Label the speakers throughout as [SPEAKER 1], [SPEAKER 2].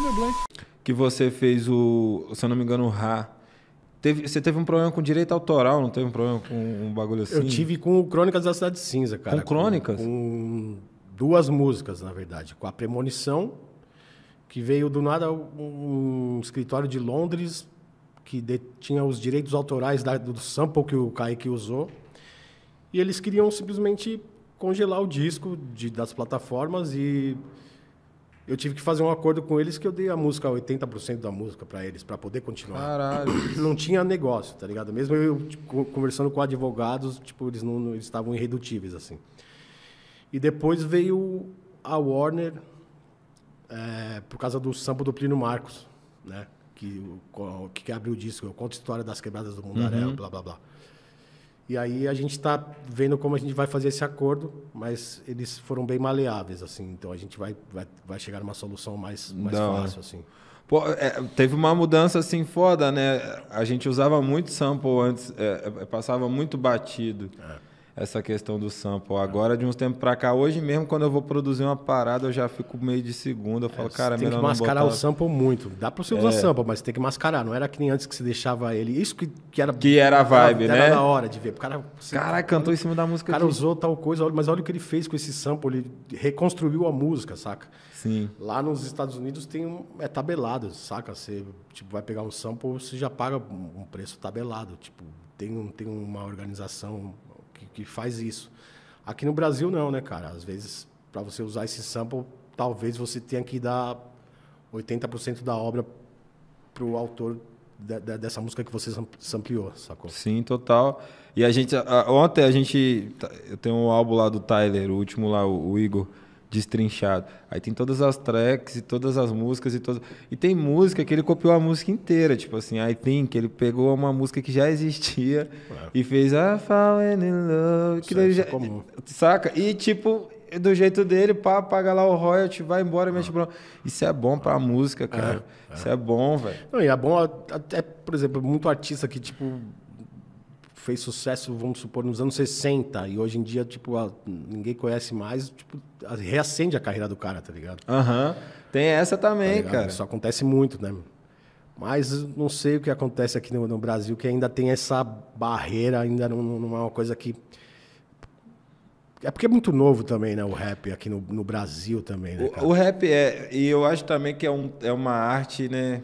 [SPEAKER 1] meu
[SPEAKER 2] Que você fez o, se eu não me engano, o Ra. Teve, você teve um problema com direito autoral, não teve um problema com um bagulho assim? Eu tive
[SPEAKER 1] com o Crônicas da Cidade Cinza, cara. Com Crônicas? Com, com duas músicas, na verdade. Com a Premonição, que veio do nada um escritório de Londres que de, tinha os direitos autorais da, do sample que o Kaique usou. E eles queriam simplesmente congelar o disco de, das plataformas e eu tive que fazer um acordo com eles que eu dei a música 80% da música para eles para poder continuar. Caralho. Não tinha negócio, tá ligado? Mesmo eu tipo, conversando com advogados, tipo, eles não, eles estavam irredutíveis assim. E depois veio a Warner é, por causa do sampo do Plínio Marcos, né? Que, que abriu o disco, eu conto a história das quebradas do Mundaréu, uhum. blá blá blá. E aí a gente está vendo como a gente vai fazer esse acordo, mas eles foram bem maleáveis, assim. Então a gente vai, vai, vai chegar numa solução mais, mais Não. fácil, assim.
[SPEAKER 2] Pô, é, teve uma mudança assim foda, né? A gente usava muito sample antes, é, é passava muito batido. É essa questão do sample. Agora, de uns tempos pra cá, hoje mesmo, quando eu vou produzir uma parada, eu já fico meio de segunda. Eu falo, é, cara, tem que mascarar o sample
[SPEAKER 1] muito. Dá pra você usar é. sample, mas tem que mascarar. Não era que nem antes que você deixava ele. Isso que, que era. Que era a vibe, era, né? Era na hora de ver. O cara. Assim, cara cantou em cima da música. O cara aqui. usou tal coisa, mas olha o que ele fez com esse sample. Ele reconstruiu a música, saca? Sim. Lá nos Estados Unidos tem um, é tabelado, saca? Você tipo, vai pegar um sample, você já paga um preço tabelado. Tipo, tem, um, tem uma organização que, que faz isso. Aqui no Brasil não, né, cara? Às vezes, para você usar esse sample, talvez você tenha que dar 80% da obra para o autor de, de, dessa música que você sampleou, sacou?
[SPEAKER 2] Sim, total.
[SPEAKER 1] E a gente, a, ontem a gente, eu tenho
[SPEAKER 2] um álbum lá do Tyler, o último lá, o, o Igor, destrinchado. Aí tem todas as tracks e todas as músicas e todas. E tem música que ele copiou a música inteira, tipo assim, I think, ele pegou uma música que já existia é. e fez a fallen in love. já... Saca? E tipo, do jeito dele, pá, paga lá o royalty, vai embora e ah. Isso é bom pra música, cara. É, é. Isso é bom, velho.
[SPEAKER 1] E é bom, até, por exemplo, muito artista que, tipo, fez sucesso, vamos supor, nos anos 60 e hoje em dia, tipo, a, ninguém conhece mais, tipo, a, reacende a carreira do cara, tá ligado? Aham. Uhum. Tem essa também, tá cara. Isso acontece muito, né? Mas não sei o que acontece aqui no, no Brasil, que ainda tem essa barreira, ainda não, não é uma coisa que. É porque é muito novo também, né? O rap aqui no, no Brasil também, né?
[SPEAKER 2] O, o, rap é. E eu acho também que é, um, é uma arte, né?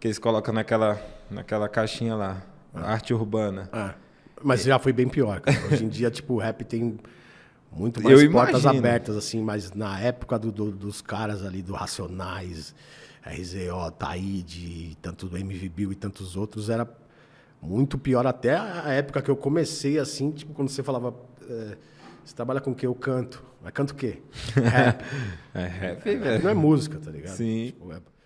[SPEAKER 2] Que eles colocam naquela, naquela caixinha
[SPEAKER 1] lá arte urbana. É. Mas já foi bem pior. Cara. Hoje em dia, tipo, o rap tem muito mais Eu portas imagino. abertas, assim, mas na época do, do, dos caras ali, do Racionais, RZO, Taíde, tanto do MV Bill e tantos outros, era muito pior até a época que eu comecei, assim, tipo, quando você falava. É, você trabalha com o que? Eu canto. Mas canto o quê? Rap. É. é rap, velho. Não é música, tá ligado? Sim. Tipo, é...